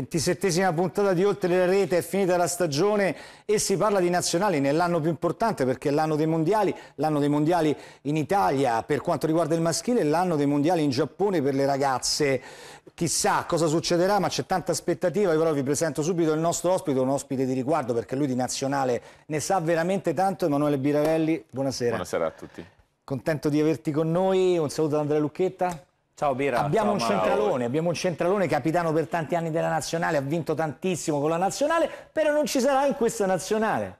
Ventisettesima puntata di Oltre la Rete, è finita la stagione e si parla di nazionali nell'anno più importante perché è l'anno dei mondiali, l'anno dei mondiali in Italia per quanto riguarda il maschile e l'anno dei mondiali in Giappone per le ragazze. Chissà cosa succederà ma c'è tanta aspettativa, io però vi presento subito il nostro ospite, un ospite di riguardo perché lui di nazionale ne sa veramente tanto, Emanuele Biravelli, buonasera. Buonasera a tutti. Contento di averti con noi, un saluto da Andrea Lucchetta. Ciao Bira. Abbiamo, abbiamo un centralone, capitano per tanti anni della nazionale, ha vinto tantissimo con la nazionale, però non ci sarà in questa nazionale.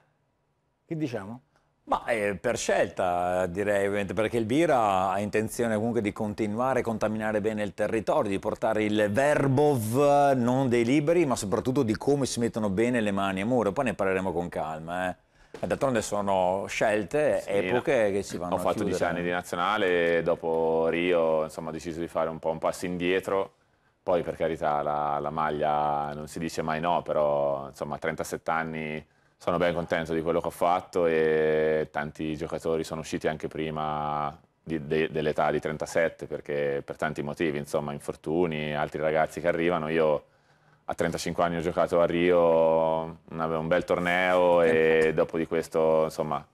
Che diciamo? Ma eh, per scelta direi ovviamente perché il Bira ha intenzione comunque di continuare a contaminare bene il territorio, di portare il verbov non dei liberi ma soprattutto di come si mettono bene le mani a muro, poi ne parleremo con calma. Eh. Eh, d'altronde sono scelte, sì, epoche no. che si vanno a Ho fatto dieci anni di nazionale, dopo Rio insomma, ho deciso di fare un po' un passo indietro, poi per carità la, la maglia non si dice mai no, però insomma a 37 anni sono ben contento di quello che ho fatto e tanti giocatori sono usciti anche prima de, dell'età di 37 perché per tanti motivi, insomma infortuni, altri ragazzi che arrivano, io a 35 anni ho giocato a Rio, avevo un bel torneo e dopo di questo, insomma,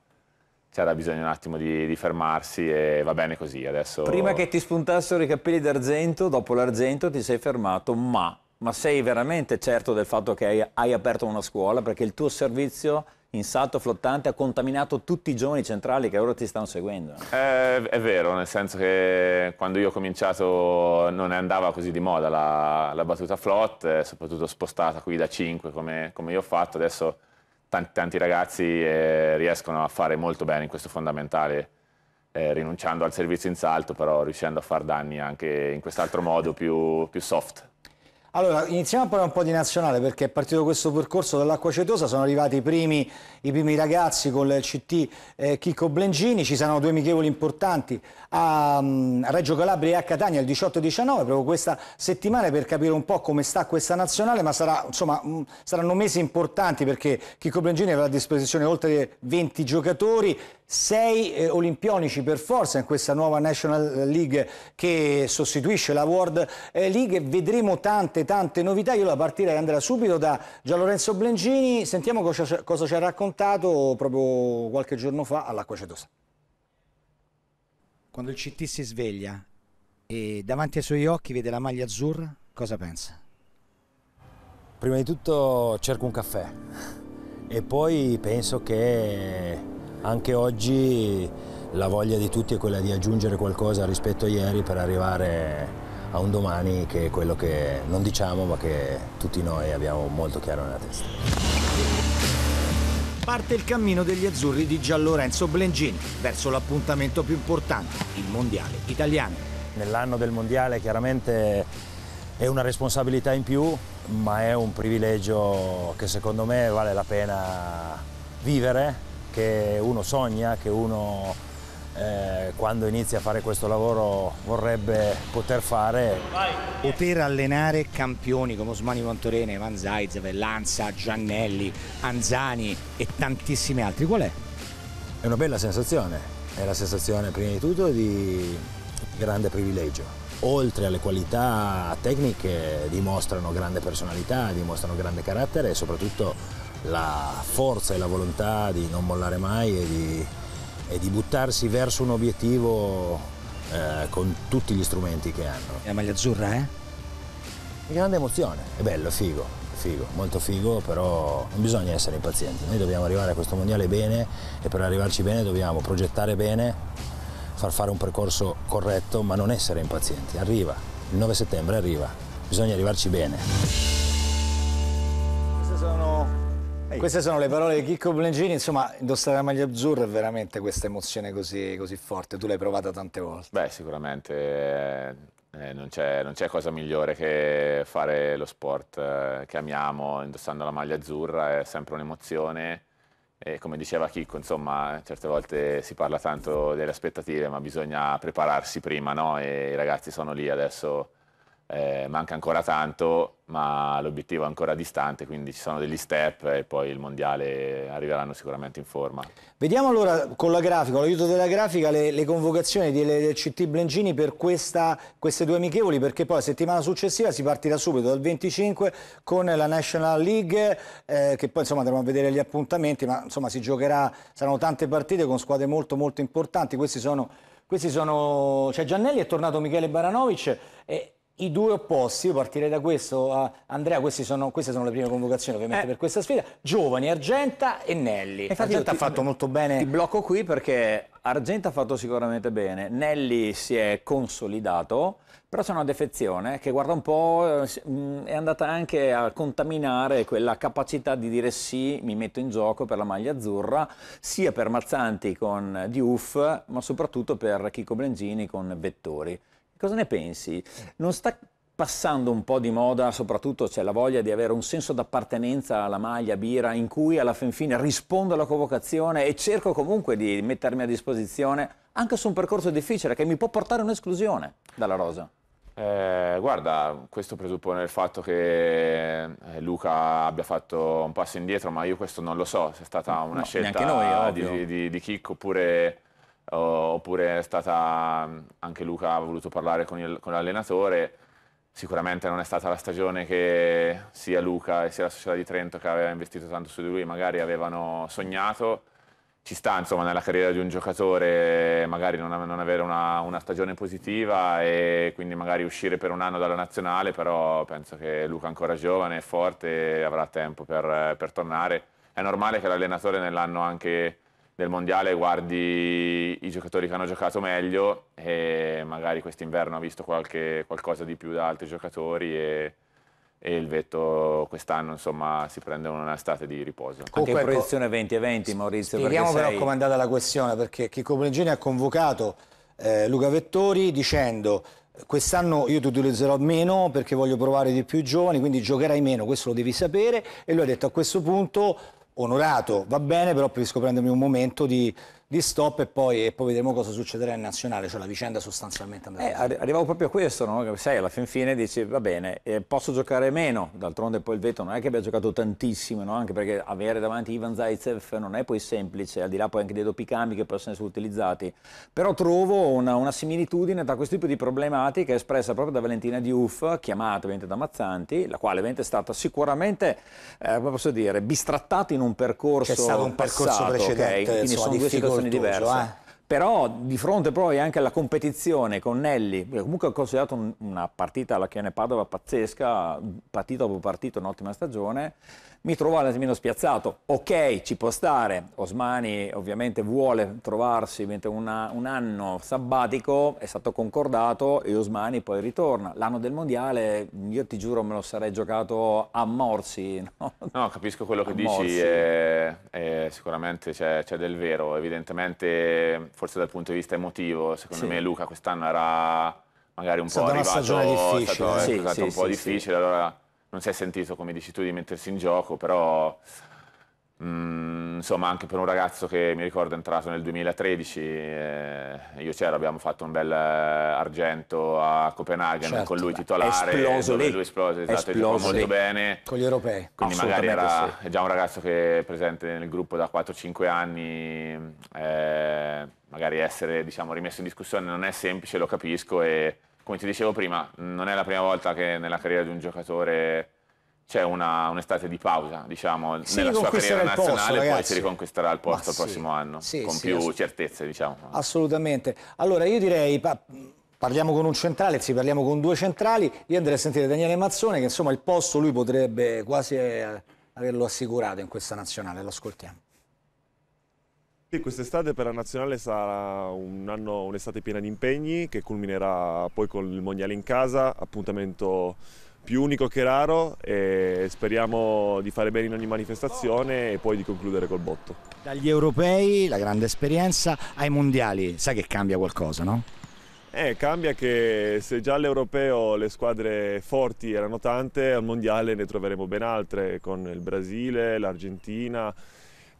c'era bisogno un attimo di, di, fermarsi e va bene così adesso. Prima che ti spuntassero i capelli d'argento, dopo l'argento ti sei fermato, ma, ma sei veramente certo del fatto che hai, hai aperto una scuola perché il tuo servizio in salto flottante ha contaminato tutti i giovani centrali che ora ti stanno seguendo. Eh, è vero, nel senso che quando io ho cominciato non andava così di moda la, la battuta flot, eh, soprattutto spostata qui da 5 come, come io ho fatto, adesso tanti, tanti ragazzi eh, riescono a fare molto bene in questo fondamentale. Eh, rinunciando al servizio in salto, però riuscendo a far danni anche in quest'altro modo più, più soft. Allora, iniziamo a parlare un po' di nazionale perché è partito questo percorso dall'acqua cetosa, sono arrivati i primi, i primi ragazzi con il CT eh, Chicco Blengini, ci saranno due amichevoli importanti a, a mm, Reggio Calabria e a Catania il 18-19, proprio questa settimana per capire un po' come sta questa nazionale, ma sarà, insomma, mh, mm, saranno mesi importanti perché Chicco Blengini avrà a disposizione oltre 20 giocatori, sei eh, olimpionici per forza in questa nuova National League che sostituisce la World eh, League. Vedremo tante tante novità. Io la partirei andrà subito da Gian Lorenzo Blengini. Sentiamo cosa, cosa ci ha raccontato proprio qualche giorno fa all'Acqua Cedosa. Quando il CT si sveglia e davanti ai suoi occhi vede la maglia azzurra, cosa pensa? Prima di tutto cerco un caffè e poi penso che anche oggi la voglia di tutti è quella di aggiungere qualcosa rispetto a ieri per arrivare a un domani che è quello che non diciamo ma che tutti noi abbiamo molto chiaro nella testa. Parte il cammino degli azzurri di Gian Lorenzo Blengini verso l'appuntamento più importante, il Mondiale italiano. Nell'anno del Mondiale chiaramente è una responsabilità in più, ma è un privilegio che secondo me vale la pena vivere che uno sogna, che uno eh, quando inizia a fare questo lavoro vorrebbe poter fare. Poter allenare campioni come Osmani Montorene, Van Zaitsev, Lanza, Giannelli, Anzani e tantissimi altri, qual è? È una bella sensazione, è la sensazione prima di tutto di grande privilegio. Oltre alle qualità tecniche dimostrano grande personalità, dimostrano grande carattere e soprattutto la forza e la volontà di non mollare mai e di, e di buttarsi verso un obiettivo eh, con tutti gli strumenti che hanno. La maglia azzurra, eh? È grande emozione, è bello, è figo, è figo, molto figo, però non bisogna essere impazienti. Noi dobbiamo arrivare a questo mondiale bene e per arrivarci bene dobbiamo progettare bene, far fare un percorso corretto, ma non essere impazienti. Arriva, il 9 settembre arriva, bisogna arrivarci bene. Queste sono queste sono le parole di Chicco Blengini, insomma indossare la maglia azzurra è veramente questa emozione così, così forte, tu l'hai provata tante volte. Beh sicuramente eh, eh non c'è cosa migliore che fare lo sport eh, che amiamo indossando la maglia azzurra, è sempre un'emozione e come diceva Chicco, insomma, certe volte si parla tanto delle aspettative, ma bisogna prepararsi prima, no? E i ragazzi sono lì adesso eh, manca ancora tanto, ma l'obiettivo è ancora distante, quindi ci sono degli step e poi il mondiale arriveranno sicuramente in forma. Vediamo allora con la grafica, con l'aiuto della grafica, le, le convocazioni delle, del CT Blengini per questa, queste due amichevoli, perché poi la settimana successiva si partirà subito dal 25 con la National League, eh, che poi insomma andremo a vedere gli appuntamenti, ma insomma si giocherà, saranno tante partite con squadre molto molto importanti, questi sono... Questi sono... C'è cioè Giannelli, è tornato Michele Baranovic e, i due opposti, io partirei da questo, uh, Andrea, sono, queste sono le prime convocazioni ovviamente eh. per questa sfida, giovani Argenta e Nelli. Infatti Argenta ti, ha fatto molto bene. Ti blocco qui perché Argenta ha fatto sicuramente bene, Nelli si è consolidato, però c'è una defezione che guarda un po' eh, è andata anche a contaminare quella capacità di dire sì, mi metto in gioco per la maglia azzurra, sia per Mazzanti con Diouf, ma soprattutto per Chico Blengini con Vettori. Cosa ne pensi? Non sta passando un po' di moda, soprattutto c'è la voglia di avere un senso d'appartenenza alla maglia birra in cui alla fin fine rispondo alla convocazione e cerco comunque di mettermi a disposizione anche su un percorso difficile che mi può portare un'esclusione dalla rosa. Eh, guarda, questo presuppone il fatto che eh, Luca abbia fatto un passo indietro, ma io questo non lo so, se è stata una no, scelta noi, di, di, di Chicco oppure oppure è stata, anche Luca ha voluto parlare con, il, con l'allenatore, sicuramente non è stata la stagione che sia Luca e sia la società di Trento che aveva investito tanto su di lui, magari avevano sognato, ci sta insomma nella carriera di un giocatore magari non, non avere una, una, stagione positiva e quindi magari uscire per un anno dalla nazionale, però penso che Luca ancora giovane, è forte e avrà tempo per, per tornare. È normale che l'allenatore nell'anno anche del mondiale guardi i giocatori che hanno giocato meglio e magari quest'inverno ha visto qualche, qualcosa di più da altri giocatori e, e il Vetto quest'anno insomma si prende un'estate di riposo. Anche in ecco, proiezione 2020 Maurizio. Spieghiamo sei... però com'è la questione perché Chico Bonegeni ha convocato eh, Luca Vettori dicendo quest'anno io ti utilizzerò meno perché voglio provare di più giovani quindi giocherai meno, questo lo devi sapere e lui ha detto a questo punto onorato, va bene, però preferisco prendermi un momento di di stop e poi, e poi, vedremo cosa succederà in nazionale, cioè la vicenda sostanzialmente andrà. Eh, arrivavo proprio a questo, no? sai, alla fin fine dici va bene, eh, posso giocare meno, d'altronde poi il Veto non è che abbia giocato tantissimo, no? anche perché avere davanti Ivan Zaitsev non è poi semplice, al di là poi anche dei doppi cambi che possono essere utilizzati, però trovo una, una similitudine tra questo tipo di problematica espressa proprio da Valentina Diuff, chiamata ovviamente da Mazzanti, la quale ovviamente è stata sicuramente, eh, come posso dire, bistrattata in un percorso C'è stato un percorso passato, precedente, okay? quindi sono due situazione diversa. Eh. Però di fronte poi anche alla competizione con Nelli, comunque ha considerato un, una partita alla Chiane Padova pazzesca, partita dopo partita, un'ottima stagione, mi trovo un attimino spiazzato. Ok, ci può stare, Osmani ovviamente vuole trovarsi una, un anno sabbatico, è stato concordato e Osmani poi ritorna. L'anno del mondiale, io ti giuro, me lo sarei giocato a morsi. No, no capisco quello che a dici, è, è eh, eh, sicuramente c'è, del vero, evidentemente forse dal punto di vista emotivo, secondo sì. me Luca quest'anno era magari un è po' arrivato, difficile. Stato, eh. sì, sì, un po' difficile, allora non si è sentito, come dici tu, di mettersi in gioco, però mh, mm, insomma anche per un ragazzo che mi ricordo è entrato nel 2013, eh, io c'ero, abbiamo fatto un bel eh, argento a Copenaghen certo, con lui titolare, esploso lì. lui esplose, esatto, esploso molto lì. bene. Con gli europei. Quindi magari era, sì. è già un ragazzo che è presente nel gruppo da 4-5 anni, eh, magari essere diciamo, rimesso in discussione non è semplice, lo capisco e come ti dicevo prima, non è la prima volta che nella carriera di un giocatore c'è un'estate un di pausa, diciamo, si nella sua carriera nazionale, posto, poi si riconquisterà il posto Ma il sì. prossimo anno, sì, con sì, più certezze, diciamo. Assolutamente. Allora, io direi... Parliamo con un centrale, sì, parliamo con due centrali. Io andrei a sentire Daniele Mazzone che insomma il posto lui potrebbe quasi eh, averlo assicurato in questa nazionale, lo ascoltiamo. Quest'estate per la nazionale sarà un'estate piena di impegni che culminerà poi con il mondiale in casa, appuntamento più unico che raro e speriamo di fare bene in ogni manifestazione e poi di concludere col botto. Dagli europei, la grande esperienza, ai mondiali, sai che cambia qualcosa, no? Eh, cambia che se già all'europeo le squadre forti erano tante, al mondiale ne troveremo ben altre con il Brasile, l'Argentina,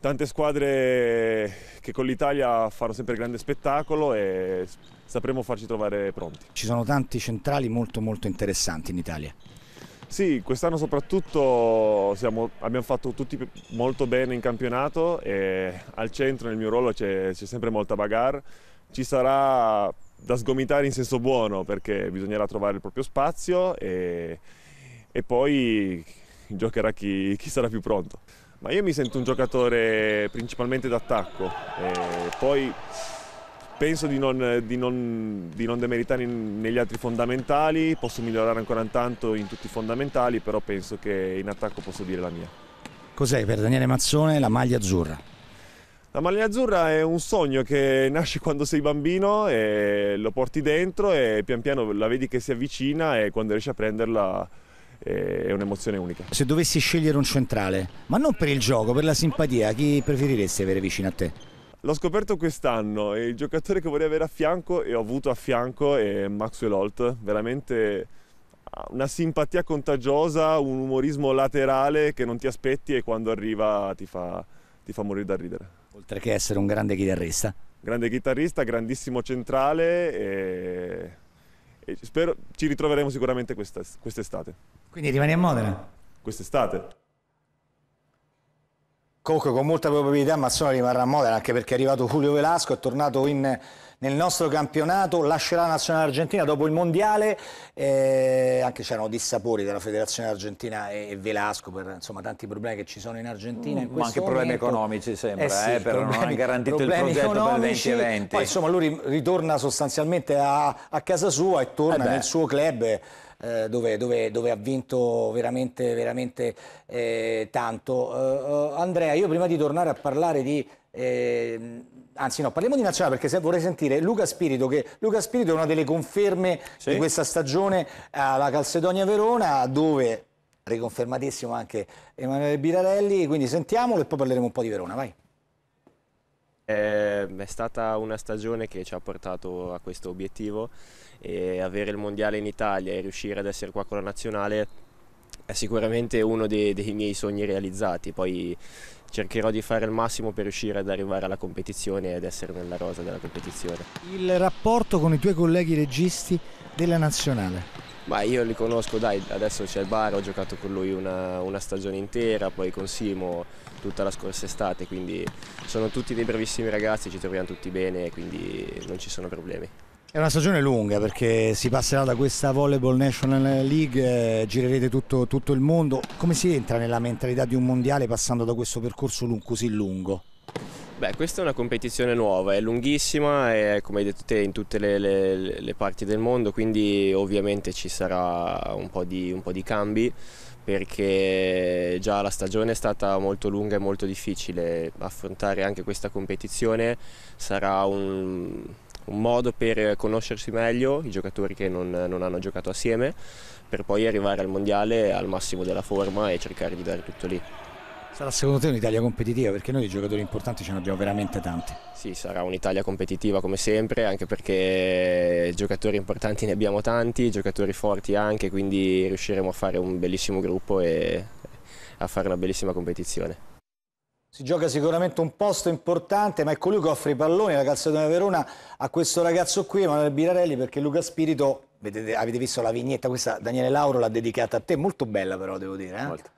tante squadre che con l'Italia fanno sempre grande spettacolo e sapremo farci trovare pronti. Ci sono tanti centrali molto molto interessanti in Italia. Sì, quest'anno soprattutto siamo, abbiamo fatto tutti molto bene in campionato e al centro nel mio ruolo c'è, sempre molta bagarre. Ci sarà da sgomitare in senso buono perché bisognerà trovare il proprio spazio e, e poi giocherà chi, chi sarà più pronto. Ma io mi sento un giocatore principalmente d'attacco, poi penso di non, di, non, di non, demeritare negli altri fondamentali, posso migliorare ancora tanto in tutti i fondamentali, però penso che in attacco posso dire la mia. Cos'è per Daniele Mazzone la maglia azzurra? La maglia azzurra è un sogno che nasce quando sei bambino e lo porti dentro e pian piano la vedi che si avvicina e quando riesci a prenderla è un'emozione unica. Se dovessi scegliere un centrale, ma non per il gioco, per la simpatia, chi preferiresti avere vicino a te? L'ho scoperto quest'anno e il giocatore che vorrei avere a fianco e ho avuto a fianco è Maxwell Holt, veramente ah, una simpatia contagiosa, un umorismo laterale che non ti aspetti e quando arriva ti fa, ti fa morire da ridere. Oltre che essere un grande chitarrista. Grande chitarrista, grandissimo centrale e e spero ci ritroveremo sicuramente quest'estate. Quindi rimani a Modena? Quest'estate comunque con molta probabilità Mazzone rimarrà a Modena anche perché è arrivato Julio Velasco, è tornato in, nel nostro campionato, lascerà la nazionale argentina dopo il mondiale, eh, anche c'erano dissapori della federazione argentina e, e, Velasco per insomma, tanti problemi che ci sono in Argentina. Mm, in ma anche momento. problemi economici sembra, eh sì, eh, però problemi, non ha garantito il progetto per il 2020. Poi insomma lui ritorna sostanzialmente a, a casa sua e torna eh nel suo club eh, dove, dove, dove, ha vinto veramente, veramente eh, tanto. Eh, eh, Andrea, io prima di tornare a parlare di... Eh, anzi no, parliamo di nazionale perché se vorrei sentire Luca Spirito, che Luca Spirito è una delle conferme sì. di questa stagione alla Calcedonia Verona, dove riconfermatissimo anche Emanuele Birarelli, quindi sentiamolo e poi parleremo un po' di Verona, vai. È stata una stagione che ci ha portato a questo obiettivo e avere il mondiale in Italia e riuscire ad essere qua con la nazionale è sicuramente uno dei, dei miei sogni realizzati. Poi cercherò di fare il massimo per riuscire ad arrivare alla competizione ed essere nella rosa della competizione. Il rapporto con i tuoi colleghi registi della nazionale? Ma io li conosco, dai, adesso c'è il bar, ho giocato con lui una, una, stagione intera, poi con Simo tutta la scorsa estate, quindi sono tutti dei bravissimi ragazzi, ci troviamo tutti bene, quindi non ci sono problemi. È una stagione lunga perché si passerà da questa Volleyball National League, eh, girerete tutto, tutto, il mondo. Come si entra nella mentalità di un mondiale passando da questo percorso così lungo? Beh, questa è una competizione nuova, è lunghissima, è come hai detto te in tutte le, le, le parti del mondo, quindi ovviamente ci sarà un po, di, un po' di cambi perché già la stagione è stata molto lunga e molto difficile, affrontare anche questa competizione sarà un, un modo per conoscersi meglio i giocatori che non, non, hanno giocato assieme per poi arrivare al mondiale al massimo della forma e cercare di dare tutto lì. Sarà secondo te un'Italia competitiva? Perché noi di giocatori importanti ce ne abbiamo veramente tanti. Sì, sarà un'Italia competitiva come sempre, anche perché giocatori importanti ne abbiamo tanti, giocatori forti anche, quindi riusciremo a fare un bellissimo gruppo e a fare una bellissima competizione. Si gioca sicuramente un posto importante, ma è colui che offre i palloni alla Calzatone Verona a questo ragazzo qui, Emanuele Birarelli, perché Luca Spirito, vedete, avete visto la vignetta, questa Daniele Lauro l'ha dedicata a te, molto bella però devo dire. Eh? Molto.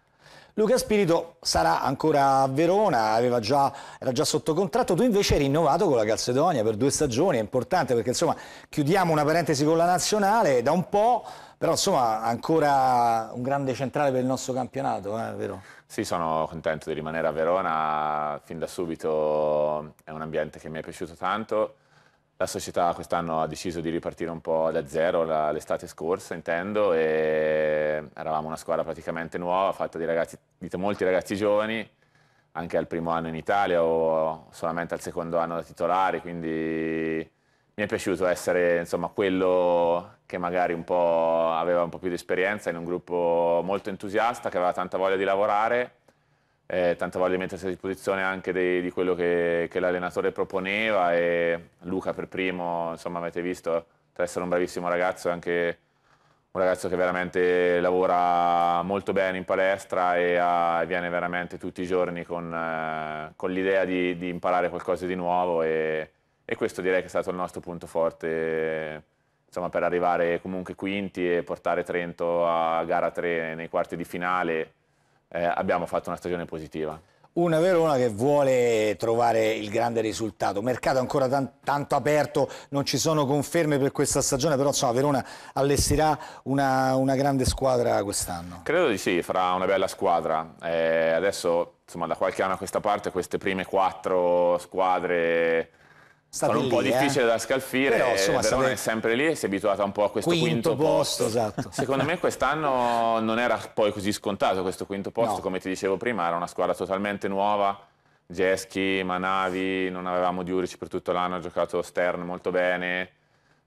Luca Spirito sarà ancora a Verona, già, era già sotto contratto, tu invece hai rinnovato con la Calcedonia per due stagioni, è importante perché insomma chiudiamo una parentesi con la nazionale da un po', però insomma ancora un grande centrale per il nostro campionato, eh, vero? Sì, sono contento di rimanere a Verona fin da subito, è un ambiente che mi è piaciuto tanto la società quest'anno ha deciso di ripartire un po' da zero l'estate scorsa, intendo, e eravamo una squadra praticamente nuova, fatta di, ragazzi, di molti ragazzi giovani, anche al primo anno in Italia o solamente al secondo anno da titolare, quindi mi è piaciuto essere insomma, quello che magari un aveva un po' più di esperienza in un gruppo molto entusiasta, che aveva tanta voglia di lavorare eh, tanta voglia di mettersi a disposizione anche dei, di quello che, che l'allenatore proponeva e Luca per primo, insomma avete visto, tra essere un bravissimo ragazzo è anche un ragazzo che veramente lavora molto bene in palestra e ha, viene veramente tutti i giorni con, eh, con l'idea di, di, imparare qualcosa di nuovo e, e, questo direi che è stato il nostro punto forte insomma, per arrivare comunque quinti e portare Trento a gara 3 nei quarti di finale eh, abbiamo fatto una stagione positiva. Una Verona che vuole trovare il grande risultato, mercato ancora tan tanto aperto, non ci sono conferme per questa stagione, però insomma Verona allestirà una, una grande squadra quest'anno. Credo di sì, farà una bella squadra. Eh, adesso insomma, da qualche anno a questa parte queste prime quattro squadre sono un po' lì, eh. difficile eh? da scalfire, però, insomma, Verona eh, state... è sempre lì e si è abituata un po' a questo quinto, quinto posto. posto. Esatto. Secondo me quest'anno non era poi così scontato questo quinto posto, no. come ti dicevo prima, era una squadra totalmente nuova, Geschi, Manavi, non avevamo Diuric per tutto l'anno, ha giocato Stern molto bene,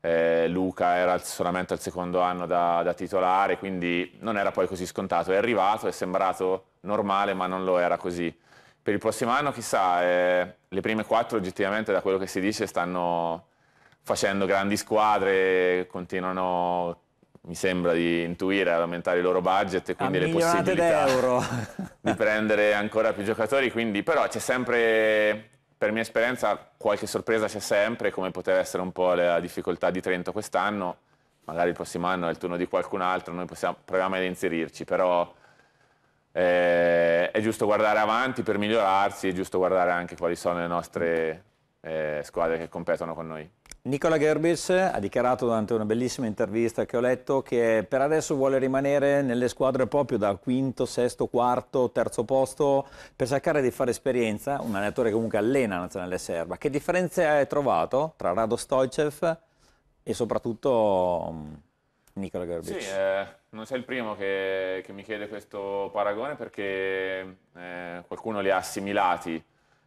eh, Luca era solamente al secondo anno da, da titolare, quindi non era poi così scontato, è arrivato, è sembrato normale ma non lo era così. Per il prossimo anno chissà... Eh, le prime quattro oggettivamente da quello che si dice stanno facendo grandi squadre, continuano, mi sembra di intuire, ad aumentare il loro budget e quindi le possibilità di prendere ancora più giocatori. Quindi, però c'è sempre, per mia esperienza, qualche sorpresa c'è sempre, come poteva essere un po' la difficoltà di Trento quest'anno. Magari il prossimo anno è il turno di qualcun altro, noi possiamo, proviamo ad inserirci, però eh, è giusto guardare avanti per migliorarsi, è giusto guardare anche quali sono le nostre eh, squadre che competono con noi. Nicola Gerbis ha dichiarato durante una bellissima intervista che ho letto che per adesso vuole rimanere nelle squadre proprio da quinto, sesto, quarto, terzo posto per cercare di fare esperienza, un allenatore che comunque allena la nazionale serba. Che differenze hai trovato tra Rado Stojcev e soprattutto mm, Nicola Garbic. Sì, eh, non sei il primo che, che, mi chiede questo paragone perché eh, qualcuno li ha assimilati.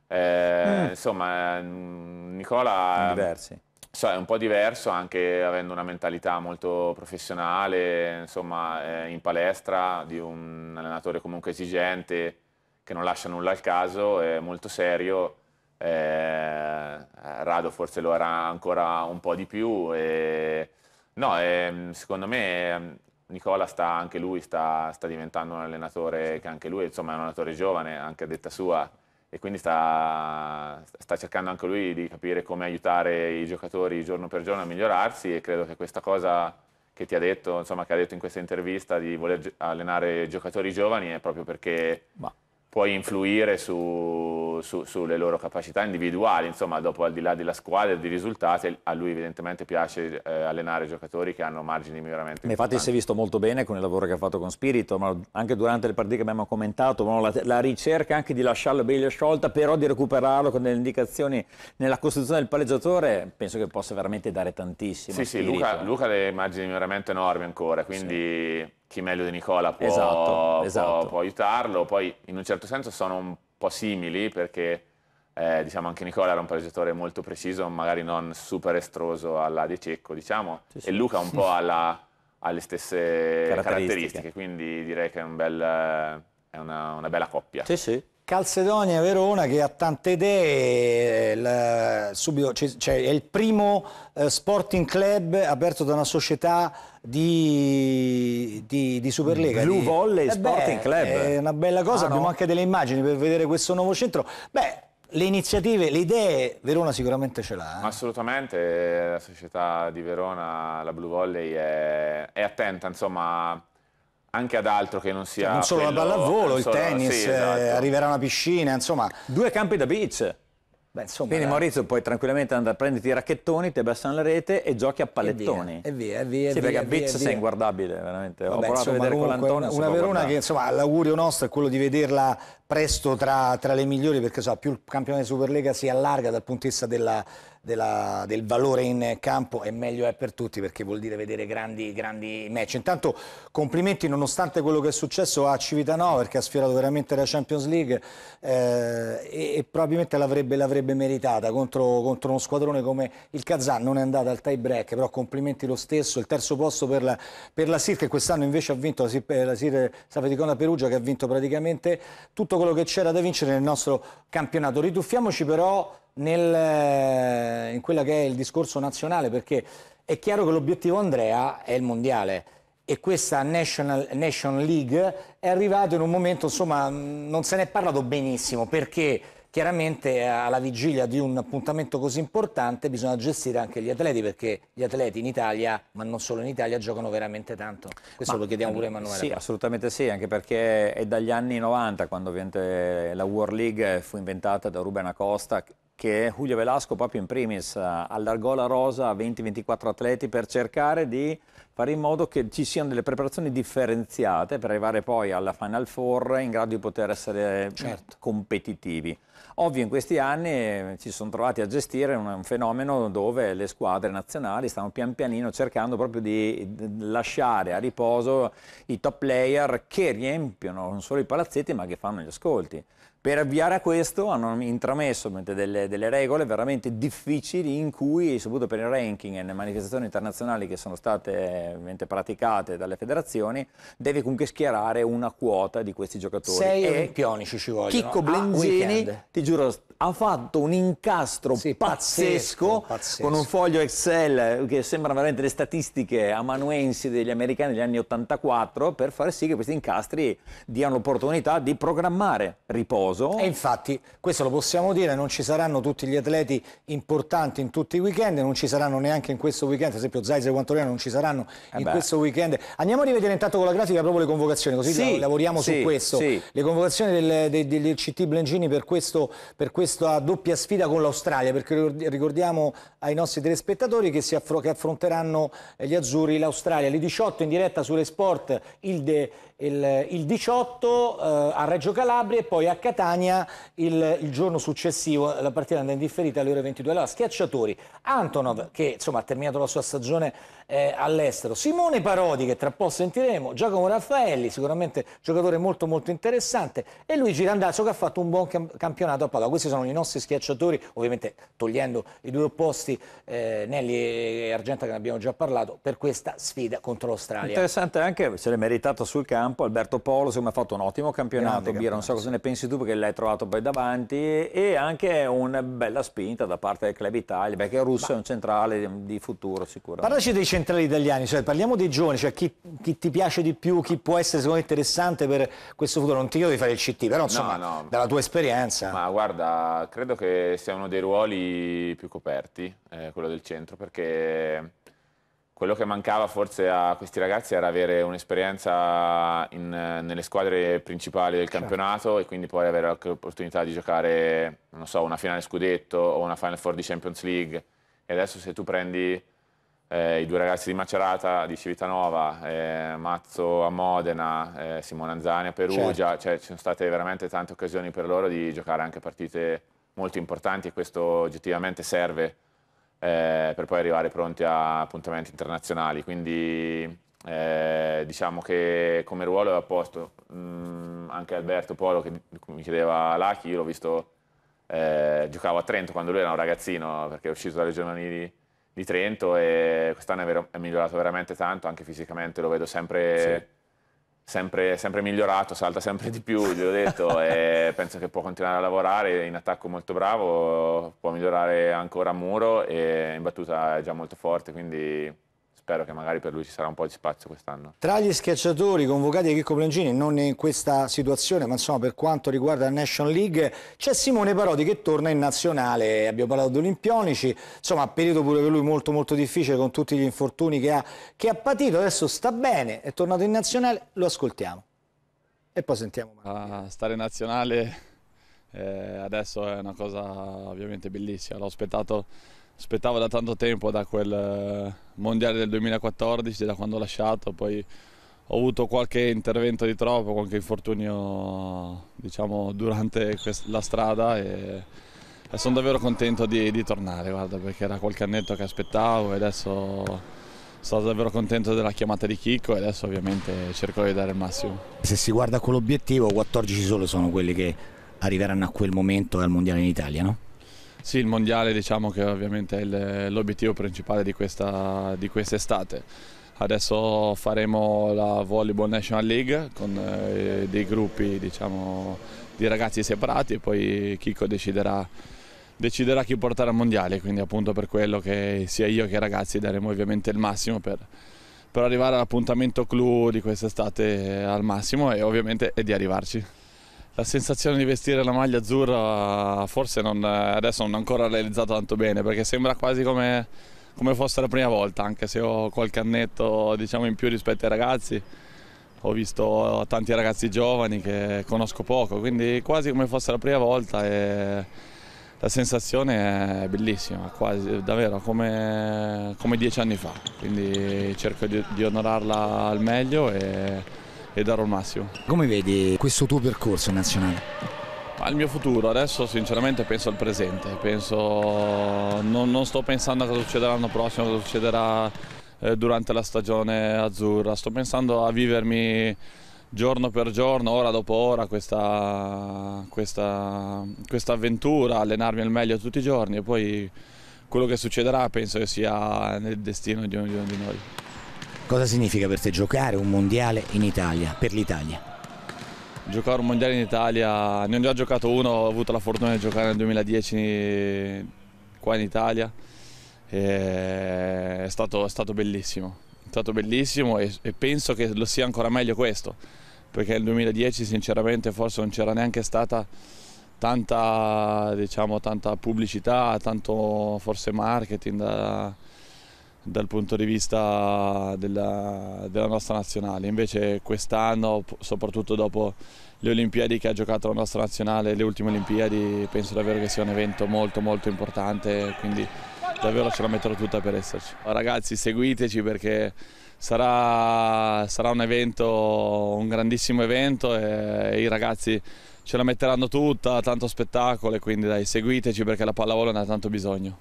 Eh, mm. Insomma, mm, Nicola ehm, so, è un po' diverso anche avendo una mentalità molto professionale, insomma, eh, in palestra di un allenatore comunque esigente che non lascia nulla al caso, è molto serio. Eh, Rado forse lo era ancora un po' di più. E, No, eh, secondo me ehm, Nicola sta, anche lui sta, sta, diventando un allenatore che anche lui insomma, è un allenatore giovane, anche a detta sua, e quindi sta, sta, cercando anche lui di capire come aiutare i giocatori giorno per giorno a migliorarsi e credo che questa cosa che ti ha detto, insomma, che ha detto in questa intervista di voler allenare giocatori giovani è proprio perché... Ma puoi influire su, su, sulle loro capacità individuali, insomma dopo al di là della squadra e dei risultati, a lui evidentemente piace eh, allenare giocatori che hanno margini di miglioramento. Infatti si è visto molto bene con il lavoro che ha fatto con Spirito, ma anche durante le partite che abbiamo commentato, no? la, la, ricerca anche di lasciarlo bella sciolta, però di recuperarlo con delle indicazioni nella costruzione del palleggiatore, penso che possa veramente dare tantissimo. Sì, sì, Luca, Luca, ha dei margini di miglioramento enormi ancora, quindi... Sì chi meglio di Nicola può, esatto, esatto. può, aiutarlo. Poi in un certo senso sono un po' simili perché eh, diciamo anche Nicola era un palleggiatore molto preciso, magari non super estroso alla De Cecco, diciamo, sì, sì. e Luca un po' alla, alle stesse caratteristiche. caratteristiche. quindi direi che è, un bel, eh, è una, una, bella coppia. Sì, sì. Calcedonia Verona che ha tante idee, il, eh, subito, cioè, è il primo eh, sporting club aperto da una società di, di, di Superlega. Blue di, Volley eh Sporting beh, Club. È una bella cosa, ah, abbiamo no? anche delle immagini per vedere questo nuovo centro. Beh, le iniziative, le idee Verona sicuramente ce l'ha. Eh? Assolutamente, la società di Verona, la Blue Volley, è, è attenta, insomma anche ad altro che non sia... Cioè, non solo quello, la pallavolo, il tennis, sì, eh, esatto. arriverà una piscina, insomma... Due campi da beach. Beh, insomma, Quindi Maurizio puoi tranquillamente andare a prenderti i racchettoni, ti abbassano la rete e giochi a pallettoni. E via, e via. E via perché a Beach sei inguardabile, veramente. Vabbè, Ho provato insomma, a vedere comunque, con l'Antonio. Una Verona che, insomma, l'augurio nostro è quello di vederla presto tra, tra, le migliori perché so, più il campione di Superlega si allarga dal punto di vista della, della, del valore in campo e meglio è per tutti perché vuol dire vedere grandi, grandi, match. Intanto complimenti nonostante quello che è successo a Civitanova perché ha sfiorato veramente la Champions League eh, e, e, probabilmente l'avrebbe, meritata contro, contro, uno squadrone come il Kazan, non è andata al tie break però complimenti lo stesso, il terzo posto per la, per la SIR che quest'anno invece ha vinto la SIR, la SIR Savedicona Perugia che ha vinto praticamente tutto tutto quello che c'era da vincere nel nostro campionato. Rituffiamoci però nel, eh, in quello che è il discorso nazionale, perché è chiaro che l'obiettivo Andrea è il mondiale e questa National, Nation League è arrivata in un momento, insomma, non se ne è parlato benissimo, perché Chiaramente eh, alla vigilia di un appuntamento così importante bisogna gestire anche gli atleti perché gli atleti in Italia, ma non solo in Italia, giocano veramente tanto. Questo ma, lo chiediamo pure a Emanuele. Sì, assolutamente sì, anche perché è dagli anni 90 quando la World League fu inventata da Ruben Acosta che Julio Velasco proprio in primis eh, allargò la rosa a 20-24 atleti per cercare di fare in modo che ci siano delle preparazioni differenziate per arrivare poi alla Final Four in grado di poter essere eh, certo. competitivi. Ovvio in questi anni eh, ci sono trovati a gestire un, un fenomeno dove le squadre nazionali stanno pian pianino cercando proprio di lasciare a riposo i top player che riempiono non solo i palazzetti ma che fanno gli ascolti. Per avviare a questo hanno intramesso delle, delle, regole veramente difficili in cui, soprattutto per il ranking e le manifestazioni internazionali che sono state eh, praticate dalle federazioni, deve comunque schierare una quota di questi giocatori. Sei e pionici ci vogliono. Chicco ah, Blenzini, ti giuro, ha fatto un incastro sì, pazzesco, pazzesco, pazzesco, con un foglio Excel che sembra veramente le statistiche amanuensi degli americani degli anni 84 per far sì che questi incastri diano l'opportunità di programmare riposo. E infatti, questo lo possiamo dire, non ci saranno tutti gli atleti importanti in tutti i weekend, non ci saranno neanche in questo weekend, ad esempio Zaizer e Guantorino non ci saranno eh in beh. questo weekend. Andiamo a rivedere intanto con la grafica proprio le convocazioni, così sì, lavoriamo sì, su questo. Le convocazioni del, del, del CT Blengini per questo, per questo questa doppia sfida con l'Australia, perché ricordiamo ai nostri telespettatori che, affro che affronteranno eh, gli azzurri l'Australia. alle 18 in diretta sulle sport, il, il, il 18 eh, a Reggio Calabria e poi a Catania il, il giorno successivo, la partita andrà in differita alle ore 22. Allora, schiacciatori, Antonov che insomma, ha terminato la sua stagione eh, all'estero, Simone Parodi che tra poco sentiremo, Giacomo Raffaelli sicuramente giocatore molto molto interessante e Luigi Randazzo che ha fatto un buon camp campionato a Padova, questi sono i nostri schiacciatori ovviamente togliendo i due opposti eh, Nelli e Argenta che ne abbiamo già parlato per questa sfida contro l'Australia. Interessante anche, se l'è meritato sul campo, Alberto Polo secondo me ha fatto un ottimo campionato, Bira non so cosa ne pensi tu perché l'hai trovato poi davanti e anche una bella spinta da parte del Club Italia perché Russo Russo è un centrale di futuro sicuramente. Parlaci dei centrali italiani, cioè, parliamo dei giovani, cioè, chi, chi, ti piace di più, chi può essere secondo te interessante per questo futuro. Non ti chiedo di fare il CT, però insomma, no, no. dalla tua esperienza. Ma guarda, credo che sia uno dei ruoli più coperti, eh, quello del centro, perché quello che mancava forse a questi ragazzi era avere un'esperienza nelle squadre principali del certo. campionato e quindi poi avere l'opportunità di giocare, non so, una finale scudetto o una Final Four di Champions League e adesso se tu prendi eh, i due ragazzi di Macerata, di Civitanova, eh, Mazzo a Modena, eh, Simone Anzani a Perugia, certo. cioè, ci sono state veramente tante occasioni per loro di giocare anche partite molto importanti e questo oggettivamente serve eh, per poi arrivare pronti a appuntamenti internazionali. Quindi eh, diciamo che come ruolo è a posto. Mm, anche Alberto Polo che mi chiedeva Lachi, io l'ho visto eh, giocavo a Trento quando lui era un ragazzino, perché è uscito dalle giovanili di Trento e quest'anno è, è, migliorato veramente tanto, anche fisicamente lo vedo sempre, sì. sempre, sempre migliorato, salta sempre di più, gliel'ho detto, e penso che può continuare a lavorare, in attacco molto bravo, può migliorare ancora a muro e in battuta è già molto forte, quindi spero che magari per lui ci sarà un po' di spazio quest'anno. Tra gli schiacciatori convocati da Chicco Plangini, non in questa situazione, ma insomma per quanto riguarda la National League, c'è Simone Parodi che torna in nazionale, abbiamo parlato di Olimpionici, insomma periodo pure per lui molto molto difficile con tutti gli infortuni che ha, che ha patito, adesso sta bene, è tornato in nazionale, lo ascoltiamo e poi sentiamo. Ah, stare in nazionale eh, adesso è una cosa ovviamente bellissima, l'ho aspettato aspettavo da tanto tempo, da quel eh, mondiale del 2014, da quando ho lasciato, poi ho avuto qualche intervento di troppo, qualche infortunio diciamo, durante la strada e, e sono davvero contento di, di tornare, guarda, perché era qualche annetto che aspettavo e adesso sono davvero contento della chiamata di Chicco e adesso ovviamente cerco di dare il massimo. Se si guarda quell'obiettivo, 14 solo sono quelli che arriveranno a quel momento al Mondiale in Italia, no? Sì, il mondiale diciamo che ovviamente è l'obiettivo principale di questa di quest'estate. Adesso faremo la Volleyball National League con eh, dei gruppi diciamo, di ragazzi separati e poi Chico deciderà, deciderà, chi portare al mondiale, quindi appunto per quello che sia io che i ragazzi daremo ovviamente il massimo per, per arrivare all'appuntamento clou di quest'estate eh, al massimo e ovviamente è di arrivarci. La sensazione di vestire la maglia azzurra forse non, adesso non è ancora realizzata tanto bene perché sembra quasi come, come, fosse la prima volta, anche se ho qualche annetto diciamo, in più rispetto ai ragazzi. Ho visto tanti ragazzi giovani che conosco poco, quindi quasi come fosse la prima volta e la sensazione è bellissima, quasi, davvero come, come dieci anni fa. Quindi cerco di, di onorarla al meglio. E, e darò il massimo. Come vedi questo tuo percorso nazionale? Al mio futuro, adesso sinceramente penso al presente, penso... non, non sto pensando a cosa succederà l'anno prossimo, cosa succederà eh, durante la stagione azzurra, sto pensando a vivermi giorno per giorno, ora dopo ora, questa, questa, questa avventura, allenarmi al meglio tutti i giorni e poi quello che succederà penso che sia nel destino di ognuno di noi. Cosa significa per te giocare un mondiale in Italia, per l'Italia? Giocare un mondiale in Italia, ne ho già giocato uno, ho avuto la fortuna di giocare nel 2010 qua in Italia, è stato, è stato bellissimo, è stato bellissimo e, e penso che lo sia ancora meglio questo, perché nel 2010 sinceramente forse non c'era neanche stata Tanta, diciamo, tanta, pubblicità, tanto forse marketing da, dal punto di vista della, della nostra nazionale. Invece quest'anno, soprattutto dopo le Olimpiadi che ha giocato la nostra nazionale, le ultime Olimpiadi, penso davvero che sia un evento molto molto importante, quindi davvero ce la metterò tutta per esserci. Ragazzi seguiteci perché sarà, sarà un evento, un grandissimo evento e i ragazzi ce la metteranno tutta, tanto spettacolo quindi dai seguiteci perché la pallavolo ne ha tanto bisogno.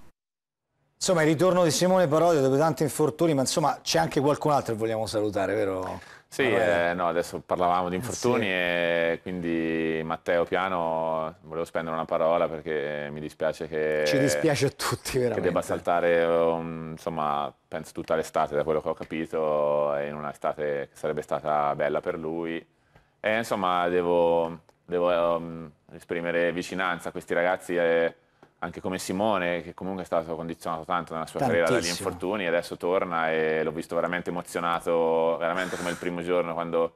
Insomma, il ritorno di Simone Parodi dopo tanti infortuni, ma insomma c'è anche qualcun altro che vogliamo salutare, vero? Sì, allora... eh, no, adesso parlavamo di eh, infortuni sì. e quindi Matteo Piano volevo spendere una parola perché mi dispiace che... Ci dispiace a tutti, veramente. Che debba saltare, um, insomma, penso tutta l'estate, da quello che ho capito, in un'estate che sarebbe stata bella per lui. E insomma, devo, devo um, esprimere vicinanza a questi ragazzi. E, anche come Simone, che comunque è stato condizionato tanto nella sua Tantissimo. carriera dagli infortuni, adesso torna e l'ho visto veramente emozionato, veramente come il primo giorno quando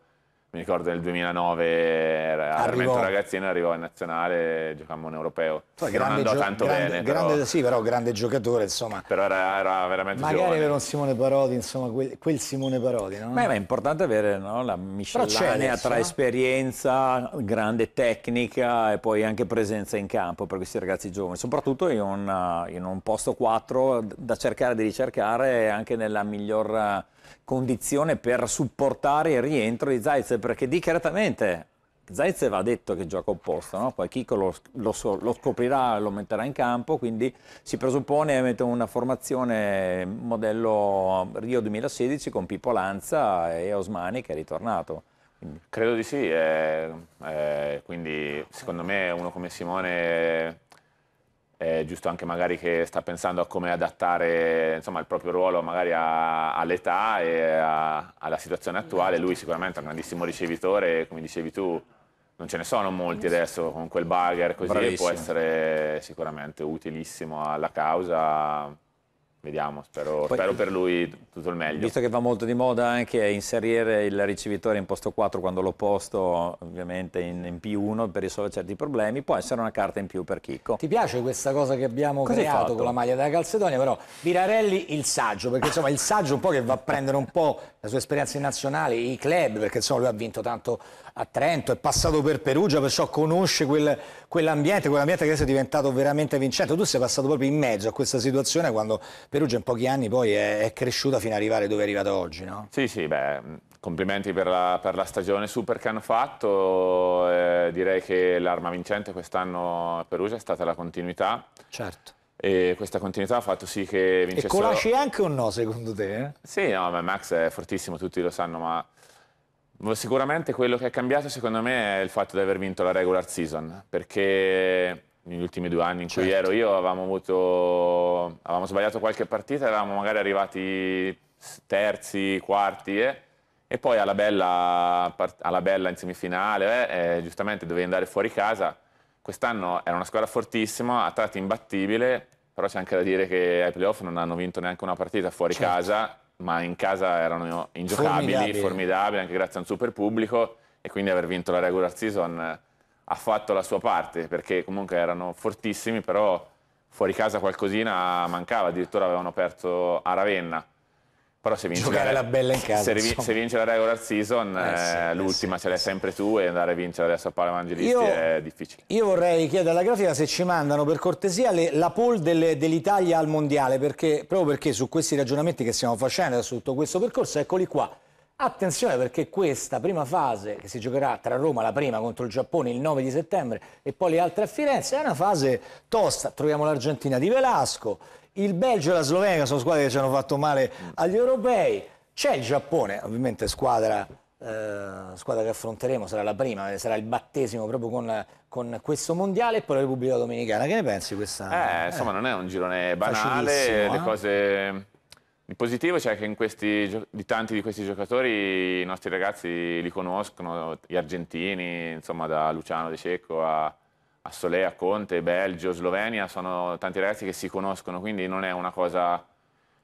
mi ricordo nel 2009 era arrivò. veramente un ragazzino, arrivò in nazionale, giocammo in europeo. Poi, non andò tanto grande, bene. Grande, però, sì, però grande giocatore, insomma. Però era, era veramente Magari giovane. era un Simone Parodi, insomma, quel, quel Simone Parodi, no? Beh, ma è importante avere no, la miscellanea tra no? esperienza, grande tecnica e poi anche presenza in campo per questi ragazzi giovani, soprattutto in un, in un posto 4 da cercare di ricercare anche nella miglior condizione per supportare il rientro di Zaitsev perché dichiaratamente Zaitsev ha detto che gioca opposto, no? poi Chico lo, lo, lo, scoprirà, lo metterà in campo, quindi si presuppone una formazione modello Rio 2016 con Pippo Lanza e Osmani che è ritornato. Quindi. Credo di sì, eh, eh, quindi secondo me uno come Simone è giusto anche magari che sta pensando a come adattare insomma, il proprio ruolo magari a, all'età e a, alla situazione attuale. Lui sicuramente è un grandissimo ricevitore, come dicevi tu, non ce ne sono molti adesso con quel bugger così Bravissimo. può essere sicuramente utilissimo alla causa vediamo, spero, Poi, spero, per lui tutto il meglio. Visto che va molto di moda anche inserire il ricevitore in posto 4 quando l'ho posto ovviamente in, in P1 per risolvere certi problemi, può essere una carta in più per Chicco. Ti piace questa cosa che abbiamo Cos'è creato fatto? con la maglia della Calcedonia, però Virarelli il saggio, perché insomma il saggio un po' che va a prendere un po' la sua esperienza in nazionale, i club, perché insomma lui ha vinto tanto a Trento, è passato per Perugia, perciò conosce quel, quell'ambiente, quell'ambiente che adesso è diventato veramente vincente. Tu sei passato proprio in mezzo a questa situazione quando Perugia in pochi anni poi è, è cresciuta fino ad arrivare dove è arrivata oggi, no? Sì, sì, beh, complimenti per la, per la stagione super che hanno fatto, eh, direi che l'arma vincente quest'anno a Perugia è stata la continuità. Certo. E questa continuità ha fatto sì che vincesse... E Colaci anche o no, secondo te? Eh? Sì, no, ma Max è fortissimo, tutti lo sanno, ma Sicuramente quello che è cambiato secondo me è il fatto di aver vinto la regular season, perché negli ultimi due anni in cui certo. ero io avevamo, avuto, avevamo sbagliato qualche partita, eravamo magari arrivati terzi, quarti eh? e poi alla bella, alla bella in semifinale, eh? Eh, giustamente dovevi andare fuori casa. Quest'anno era una squadra fortissima, a tratti imbattibile, però c'è anche da dire che ai playoff non hanno vinto neanche una partita fuori certo. casa ma in casa erano ingiocabili, formidabili, formidabili anche grazie a un super pubblico e quindi aver vinto la regular season eh, ha fatto la sua parte perché comunque erano fortissimi, però fuori casa qualcosina mancava, addirittura avevano perso a Ravenna. Però se vinci giocare la, bella in casa. Se, insomma. se vince la regular season, eh, sì, eh, eh, l'ultima sì, ce l'hai sì, sempre tu e andare a vincere adesso a Paolo Evangelisti io, è difficile. Io vorrei chiedere alla grafica se ci mandano per cortesia le, la poll dell'Italia dell al mondiale, perché, proprio perché su questi ragionamenti che stiamo facendo su tutto questo percorso, eccoli qua. Attenzione perché questa prima fase che si giocherà tra Roma, la prima contro il Giappone il 9 di settembre e poi le altre a Firenze è una fase tosta. Troviamo l'Argentina di Velasco, il Belgio e la Slovenia sono squadre che ci hanno fatto male agli europei, c'è il Giappone, ovviamente squadra, eh, squadra, che affronteremo, sarà la prima, eh, sarà il battesimo proprio con, con questo mondiale e poi la Repubblica Dominicana, che ne pensi questa? Eh, eh, insomma non è un girone eh, banale, le eh. cose... Il positivo c'è cioè che in questi, di tanti di questi giocatori i nostri ragazzi li conoscono, gli argentini, insomma da Luciano De Cecco a, a Solea, Conte, Belgio, Slovenia, sono tanti ragazzi che si conoscono, quindi non è una cosa,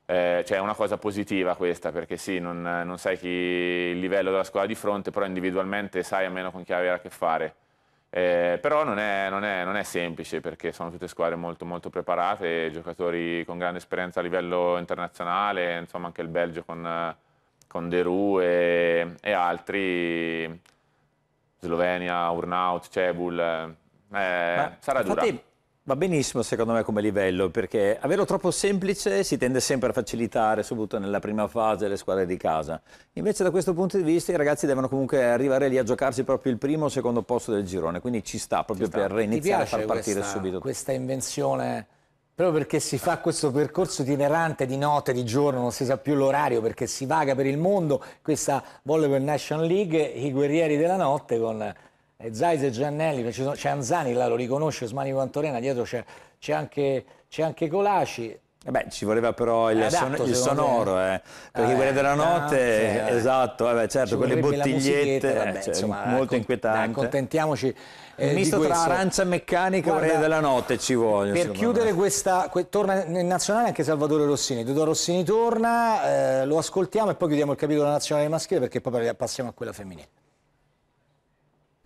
eh, cioè è una cosa positiva questa, perché sì, non, non, sai chi, il livello della squadra di fronte, però individualmente sai almeno con chi avere a che fare. Eh, però non è, non, è, non è, semplice perché sono tutte squadre molto, molto preparate, giocatori con grande esperienza a livello internazionale, insomma anche il Belgio con, con Deru e, e altri, Slovenia, Urnaut, Cebul, eh. Eh, sarà infatti, Va benissimo secondo me come livello perché averlo troppo semplice si tende sempre a facilitare soprattutto nella prima fase le squadre di casa. Invece da questo punto di vista i ragazzi devono comunque arrivare lì a giocarsi proprio il primo o secondo posto del girone, quindi ci sta proprio ci sta. per reiniziare a far partire questa, subito. Questa invenzione proprio perché si fa questo percorso itinerante di notte, di giorno, non si sa più l'orario perché si vaga per il mondo, questa Volleyball National League, i guerrieri della notte con e eh, Zaise e Giannelli, c'è Anzani, là lo riconosce, Osmani Quantorena, dietro c'è anche, anche Colaci, eh beh, ci voleva però il, adatto, son il sonoro, eh, perché eh, quelle della notte, no, sì, eh. esatto, vabbè, certo, quelle bottigliette, vabbè, eh, cioè, insomma, molto inquietante. Accontentiamoci eh, Un misto tra arancia meccanica e Re della notte ci vuole. Per chiudere me. questa, que torna in nazionale anche Salvatore Rossini, Tutto Rossini torna, lo ascoltiamo e poi chiudiamo il capitolo nazionale maschile perché poi passiamo a quella femminile.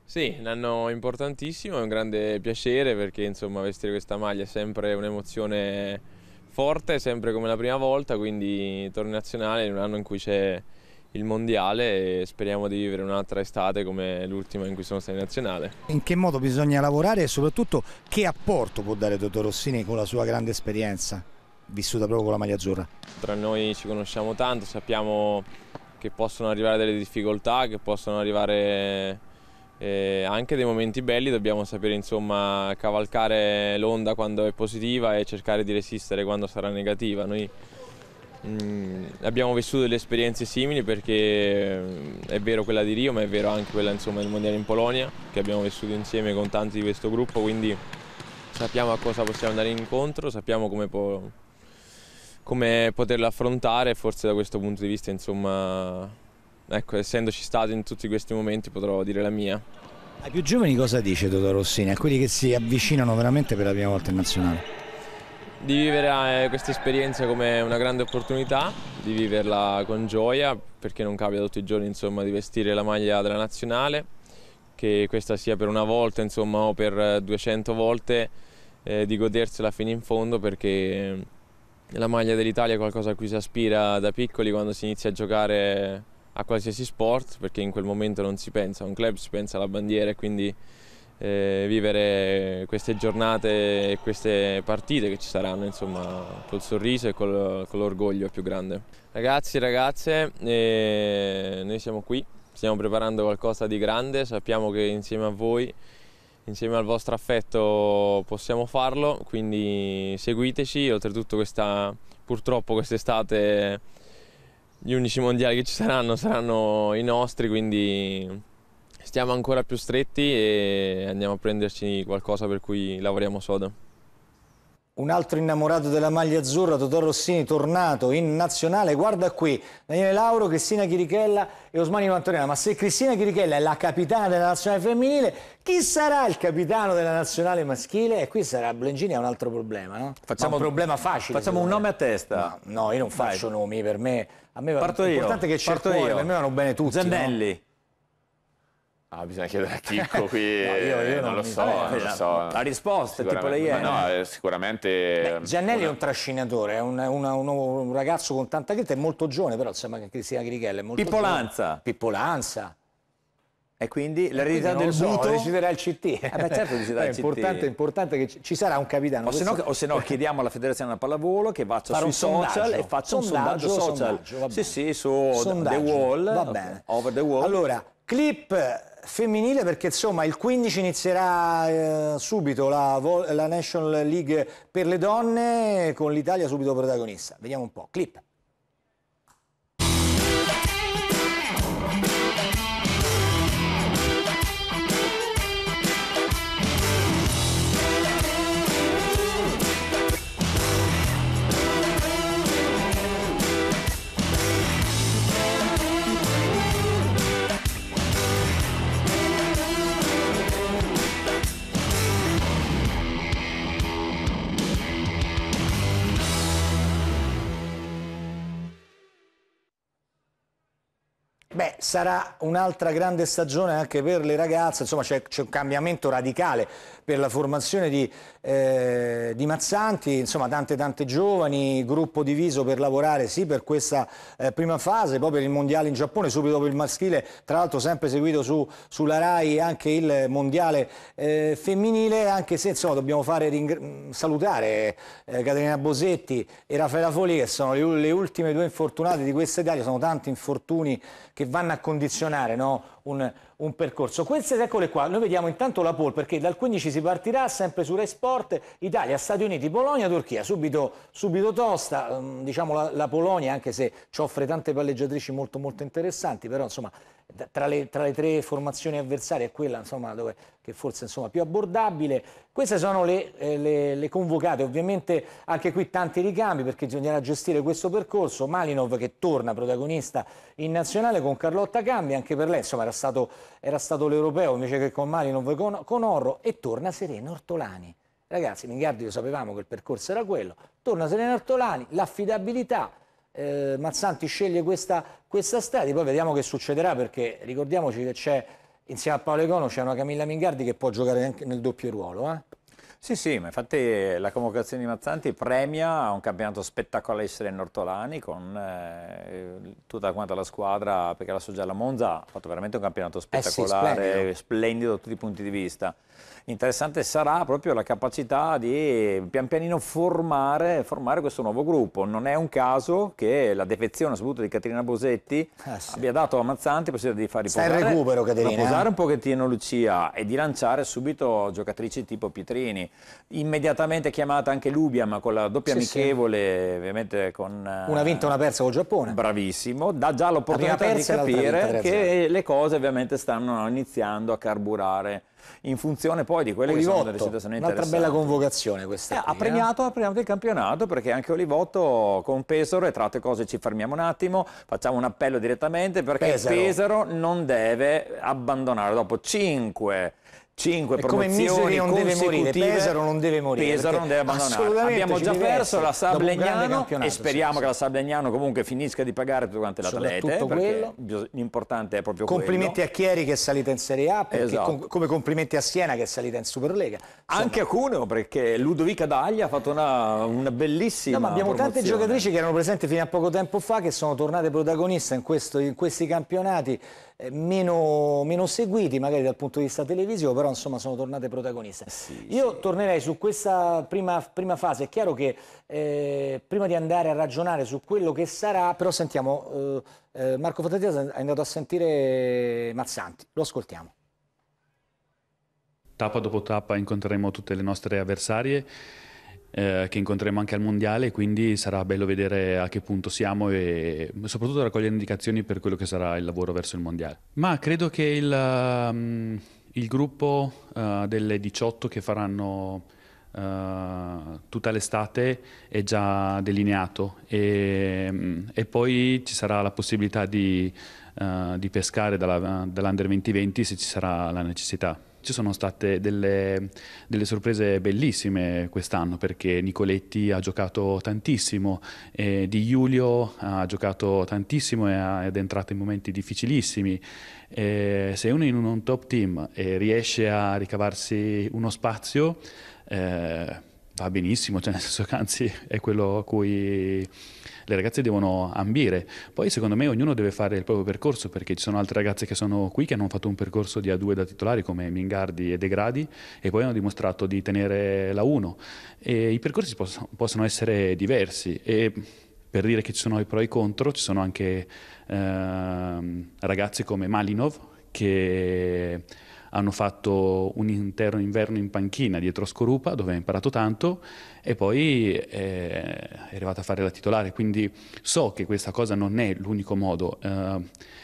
Sì, un anno importantissimo, è un grande piacere perché insomma, vestire questa maglia è sempre un'emozione forte, sempre come la prima volta, quindi torno nazionale in un anno in cui c'è il mondiale e speriamo di vivere un'altra estate come l'ultima in cui sono stato in nazionale. In che modo bisogna lavorare e soprattutto che apporto può dare Dottor Rossini con la sua grande esperienza vissuta proprio con la maglia azzurra? Tra noi ci conosciamo tanto, sappiamo che possono arrivare delle difficoltà, che possono arrivare eh, anche dei momenti belli dobbiamo sapere insomma, cavalcare l'onda quando è positiva e cercare di resistere quando sarà negativa. Noi mh, mm, abbiamo vissuto delle esperienze simili perché mh, mm, è vero quella di Rio ma è vero anche quella insomma, del Mondiale in Polonia che abbiamo vissuto insieme con tanti di questo gruppo quindi sappiamo a cosa possiamo andare incontro, sappiamo come, po come poterla affrontare e forse da questo punto di vista insomma ecco, essendoci stato in tutti questi momenti potrò dire la mia. Ai più giovani cosa dice Toto Rossini? A quelli che si avvicinano veramente per la prima volta in nazionale? Di vivere eh, questa esperienza come una grande opportunità, di viverla con gioia, perché non capita tutti i giorni insomma, di vestire la maglia della nazionale, che questa sia per una volta insomma, o per 200 eh, volte, eh, di godersela fino in fondo perché eh, la maglia dell'Italia è qualcosa a cui si aspira da piccoli quando si inizia a giocare a qualsiasi sport perché in quel momento non si pensa a un club, si pensa alla bandiera e quindi eh, vivere queste giornate e queste partite che ci saranno insomma col sorriso e col, con l'orgoglio più grande. Ragazzi ragazze, eh, noi siamo qui, stiamo preparando qualcosa di grande, sappiamo che insieme a voi insieme al vostro affetto possiamo farlo, quindi seguiteci, oltretutto questa, purtroppo quest'estate gli unici mondiali che ci saranno saranno i nostri, quindi stiamo ancora più stretti e andiamo a prenderci qualcosa per cui lavoriamo sodo. Un altro innamorato della maglia azzurra, Totò Rossini, tornato in nazionale. Guarda qui, Daniele Lauro, Cristina Chirichella e Osmani Mantorena. Ma se Cristina Chirichella è la capitana della nazionale femminile, chi sarà il capitano della nazionale maschile? E qui sarà Blengini, è un altro problema, no? Facciamo un problema facile. Facciamo un nome a testa. No, no io non Vai. faccio nomi, per me a me va Parto l'importante io. è che c'è il cuore, per me vanno bene tutti. Zanelli. No? Ah, bisogna chiedere a Chicco qui, no, io, io eh, non, non, lo so, non, lo so, La risposta è tipo le è... No, sicuramente... Beh, Giannelli una... è un trascinatore, è un, una, uno, un, ragazzo con tanta critica, è molto giovane però, sembra che Cristina Grighella è Pippolanza. Giovane. Pippolanza. E quindi l'eredità del so, buto... deciderà il CT. Eh beh, certo deciderà eh, il importante, CT. È importante che ci sarà un capitano. O se, no, o chiediamo alla Federazione della Pallavolo che vada sui social e faccia un sondaggio, sondaggio social. Sondaggio, sì, sì, su sondaggio. The Wall. Va bene. Over the Wall. Allora, clip femminile perché insomma il 15 inizierà eh, subito la, la National League per le donne con l'Italia subito protagonista. Vediamo un po'. Clip. sarà un'altra grande stagione anche per le ragazze, insomma c'è un cambiamento radicale per la formazione di, eh, di, Mazzanti, insomma tante tante giovani, gruppo diviso per lavorare sì per questa eh, prima fase, poi per il mondiale in Giappone, subito dopo il maschile, tra l'altro sempre seguito su, sulla RAI anche il mondiale eh, femminile, anche se insomma dobbiamo fare, salutare eh, Caterina Bosetti e Raffaella Foli che sono le, le ultime due infortunate di questa Italia, sono tanti infortuni che vanno vanno a condizionare no? un, un, percorso. Queste eccole qua, noi vediamo intanto la pole perché dal 15 si partirà sempre su Rai Sport, Italia, Stati Uniti, Polonia, Turchia, subito, subito tosta, mm, diciamo la, la Polonia anche se ci offre tante palleggiatrici molto molto interessanti, però insomma tra le, tra le, tre formazioni avversarie è quella insomma, dove, che forse è più abbordabile. Queste sono le, eh, le, le, convocate, ovviamente anche qui tanti ricambi perché bisognerà gestire questo percorso. Malinov che torna protagonista in nazionale con Carlotta Cambi, anche per lei insomma, era, stato, stato l'europeo invece che con Malinov e con, con Orro e torna Serena Ortolani. Ragazzi, Mingardi lo sapevamo che il percorso era quello, torna Serena Ortolani, l'affidabilità eh, Mazzanti sceglie questa, questa strada, poi vediamo che succederà perché ricordiamoci che c'è insieme a Paolo Econo c'è una Camilla Mingardi che può giocare anche nel doppio ruolo. Eh? Sì, sì, ma infatti la convocazione di Mazzanti premia un campionato spettacolare essere in Ortolani con eh, tutta quanta la squadra, perché la Soggialla Monza ha fatto veramente un campionato spettacolare, eh sì, splendido da tutti i punti di vista. Interessante sarà proprio la capacità di pian pianino formare, formare questo nuovo gruppo. Non è un caso che la defezione soprattutto di Caterina Bosetti ah, sì. abbia dato a Mazzanti possibilità di far riposare, recupero, riposare eh. un pochettino Lucia e di lanciare subito giocatrici tipo Pietrini. Immediatamente chiamata anche Lubia, ma con la doppia sì, amichevole, sì. ovviamente con... Eh, una vinta e una persa col Giappone. Bravissimo, dà già l'opportunità di capire che le cose ovviamente stanno iniziando a carburare in funzione poi di quelle Olivotto, che sono delle situazioni interessanti. Un'altra bella convocazione questa. Eh, qui, ha, premiato, eh? ha premiato il campionato perché anche Olivotto con Pesaro e tra altre cose ci fermiamo un attimo, facciamo un appello direttamente perché Pesaro, Pesaro non deve abbandonare dopo 5 5 promozioni non deve morire, Pesaro non deve morire. Pesaro non deve abbandonare. Abbiamo già perso la Sablegnano e speriamo che la Sablegnano comunque finisca di pagare tutte quante le atlete. L'importante è proprio complimenti Complimenti a Chieri che è salita in Serie A, esatto. come complimenti a Siena che è salita in Superlega. Insomma. Anche a Cuneo perché Ludovica Daglia ha fatto una, una bellissima no, ma abbiamo promozione. tante giocatrici che erano presenti fino a poco tempo fa che sono tornate protagoniste in, questo, in questi campionati. Eh, meno, meno, seguiti magari dal punto di vista televisivo, però insomma sono tornate protagoniste. Sì, Io sì. tornerei su questa prima, prima, fase, è chiaro che eh, prima di andare a ragionare su quello che sarà, però sentiamo, eh, eh Marco Fattatia è andato a sentire Mazzanti, lo ascoltiamo. Tappa dopo tappa incontreremo tutte le nostre avversarie eh, che incontreremo anche al mondiale, quindi sarà bello vedere a che punto siamo e soprattutto raccogliere indicazioni per quello che sarà il lavoro verso il mondiale. Ma credo che il, um, il gruppo uh, delle 18 che faranno uh, tutta l'estate è già delineato e, um, e, poi ci sarà la possibilità di, uh, di pescare dalla, dall'Under 2020 se ci sarà la necessità. Ci sono state delle, delle sorprese bellissime quest'anno perché Nicoletti ha giocato tantissimo, eh, Di Giulio ha giocato tantissimo ed è entrato in momenti difficilissimi. Eh, se uno in un top team eh, riesce a ricavarsi uno spazio, eh, va benissimo, cioè nel senso che anzi è quello a cui le ragazze devono ambire. Poi secondo me ognuno deve fare il proprio percorso perché ci sono altre ragazze che sono qui che hanno fatto un percorso di A2 da titolari come Mingardi e Degradi e poi hanno dimostrato di tenere la 1. E I percorsi possono, possono essere diversi e per dire che ci sono i pro e i contro ci sono anche eh, ragazzi come Malinov che hanno fatto un intero inverno in panchina dietro Scorupa dove ha imparato tanto e poi eh, è arrivata a fare la titolare, quindi so che questa cosa non è l'unico modo eh,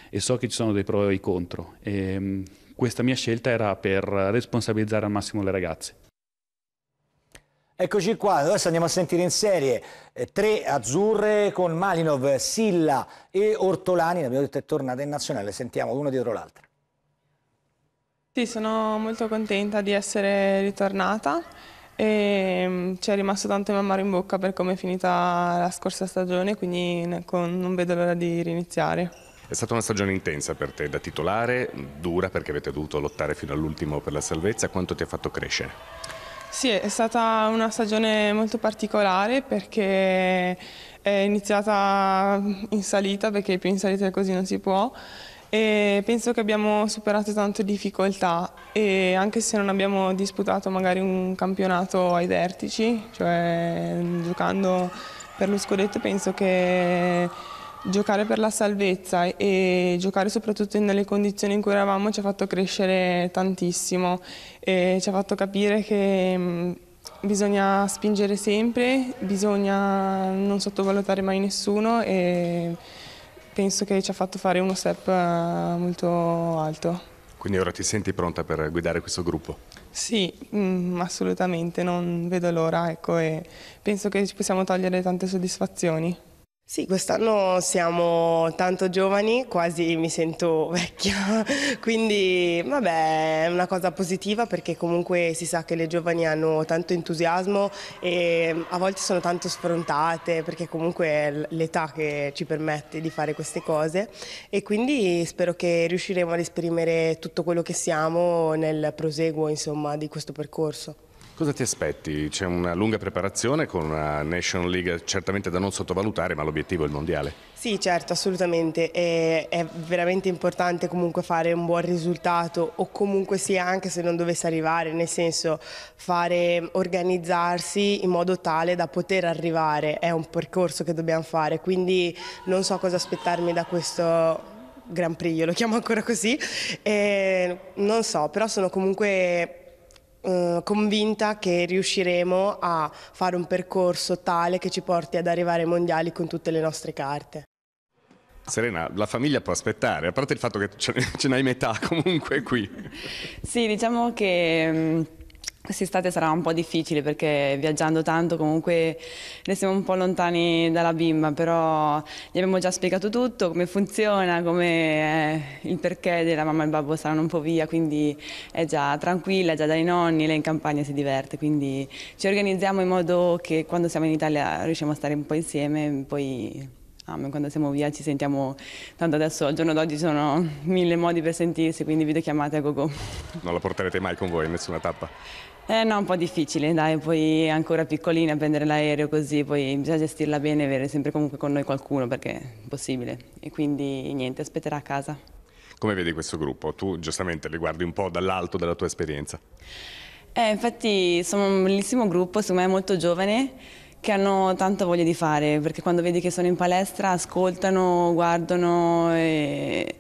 e so che ci sono dei pro e dei contro. E, ehm, questa mia scelta era per responsabilizzare al massimo le ragazze. Eccoci qua, adesso andiamo a sentire in serie eh, tre azzurre con Malinov, Silla e Ortolani, abbiamo detto è tornata in nazionale, sentiamo uno dietro l'altro. Sì, sono molto contenta di essere ritornata e mm, ci è rimasto tanto in amaro in bocca per come è finita la scorsa stagione, quindi non vedo l'ora di riniziare. È stata una stagione intensa per te da titolare, dura perché avete dovuto lottare fino all'ultimo per la salvezza, quanto ti ha fatto crescere? Sì, è stata una stagione molto particolare perché è iniziata in salita, perché più in salita così non si può, e penso che abbiamo superato tante difficoltà e anche se non abbiamo disputato magari un campionato ai vertici, cioè giocando per lo scudetto penso che giocare per la salvezza e giocare soprattutto nelle condizioni in cui eravamo ci ha fatto crescere tantissimo e ci ha fatto capire che mm, bisogna spingere sempre, bisogna non sottovalutare mai nessuno e penso che ci ha fatto fare uno step eh, molto alto. Quindi ora ti senti pronta per guidare questo gruppo? Sì, mh, mm, assolutamente, non vedo l'ora, ecco, e penso che ci possiamo togliere tante soddisfazioni. Sì, quest'anno siamo tanto giovani, quasi mi sento vecchia, quindi vabbè è una cosa positiva perché comunque si sa che le giovani hanno tanto entusiasmo e mm, a volte sono tanto sfrontate perché comunque è l'età che ci permette di fare queste cose e quindi spero che riusciremo ad esprimere tutto quello che siamo nel proseguo insomma, di questo percorso. Cosa ti aspetti? C'è una lunga preparazione con una National League certamente da non sottovalutare, ma l'obiettivo è il mondiale. Sì, certo, assolutamente. E è veramente importante comunque fare un buon risultato o comunque sia anche se non dovesse arrivare, nel senso fare, organizzarsi in modo tale da poter arrivare. È un percorso che dobbiamo fare, quindi non so cosa aspettarmi da questo Gran Prix, io lo chiamo ancora così. E non so, però sono comunque eh, convinta che riusciremo a fare un percorso tale che ci porti ad arrivare ai mondiali con tutte le nostre carte. Serena, la famiglia può aspettare, a parte il fatto che ce n'hai metà comunque qui. Sì, diciamo che mm, Quest'estate sarà un po' difficile perché viaggiando tanto comunque ne siamo un po' lontani dalla bimba, però gli abbiamo già spiegato tutto, come funziona, come eh, il perché della mamma e il babbo saranno un po' via, quindi è già tranquilla, è già dai nonni, lei in campagna si diverte, quindi ci organizziamo in modo che quando siamo in Italia riusciamo a stare un po' insieme, poi Ah, quando siamo via ci sentiamo, tanto adesso al giorno d'oggi ci sono mille modi per sentirsi, quindi videochiamate a GoGo. Non la porterete mai con voi in nessuna tappa? Eh no, un po' difficile, dai, poi ancora piccolina prendere l'aereo così, poi bisogna gestirla bene, avere sempre comunque con noi qualcuno perché è impossibile. E quindi niente, aspetterà a casa. Come vedi questo gruppo? Tu giustamente li guardi un po' dall'alto della tua esperienza. Eh, infatti sono un bellissimo gruppo, secondo me molto giovane, che hanno tanta voglia di fare, perché quando vedi che sono in palestra ascoltano, guardano e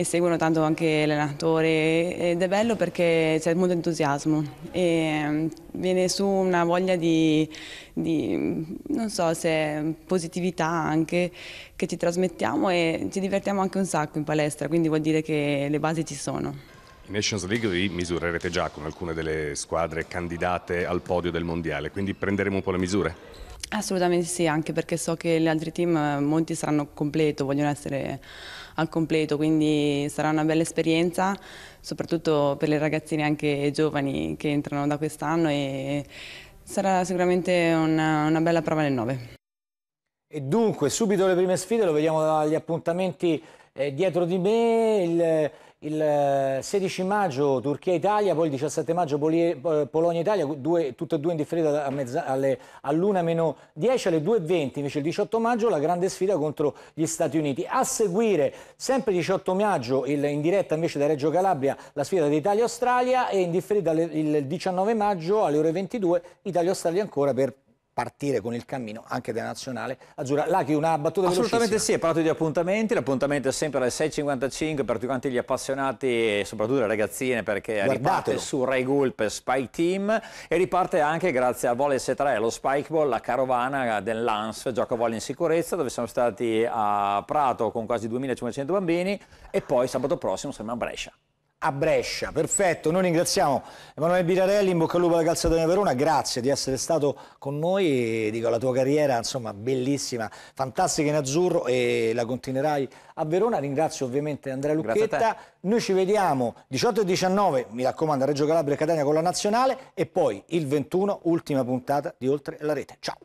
e seguono tanto anche l'allenatore ed è bello perché c'è molto entusiasmo e mm, viene su una voglia di, di, non so se positività anche che ci trasmettiamo e ci divertiamo anche un sacco in palestra, quindi vuol dire che le basi ci sono. In Nations League vi misurerete già con alcune delle squadre candidate al podio del Mondiale, quindi prenderemo un po' le misure? Assolutamente sì, anche perché so che gli altri team, molti saranno completo, vogliono essere al completo, quindi sarà una bella esperienza, soprattutto per le ragazzine anche giovani che entrano da quest'anno e sarà sicuramente una, una bella prova nel 9. E dunque, subito le prime sfide, lo vediamo dagli appuntamenti eh, dietro di me, il il 16 eh, maggio Turchia-Italia, poi il 17 maggio eh, Polonia-Italia, tutte e due in differita all'1 meno 10, alle 2.20 invece il 18 maggio la grande sfida contro gli Stati Uniti. A seguire sempre il 18 maggio il, in diretta invece da Reggio Calabria la sfida ditalia australia e in differita il 19 maggio alle ore 22 Italia-Australia ancora per partire con il cammino anche della nazionale azzurra. Lachi, una battuta Assolutamente sì, hai parlato di appuntamenti, l'appuntamento è sempre alle 6.55 per tutti quanti gli appassionati e soprattutto le ragazzine perché Guardatelo. riparte su Rai Gulp per Spike Team e riparte anche grazie a Vole S3, lo Spikeball, Ball, la carovana dell'ANSF, gioco a volley in sicurezza dove siamo stati a Prato con quasi 2.500 bambini e poi sabato prossimo saremo a Brescia a Brescia. Perfetto, noi ringraziamo Emanuele Birarelli, in bocca al lupo alla Calzatone Verona, grazie di essere stato con noi, dico la tua carriera insomma bellissima, fantastica in azzurro e la continuerai a Verona, ringrazio ovviamente Andrea Lucchetta, noi ci vediamo 18 e 19, mi raccomando a Reggio Calabria e Catania con la Nazionale e poi il 21 ultima puntata di Oltre la Rete, ciao!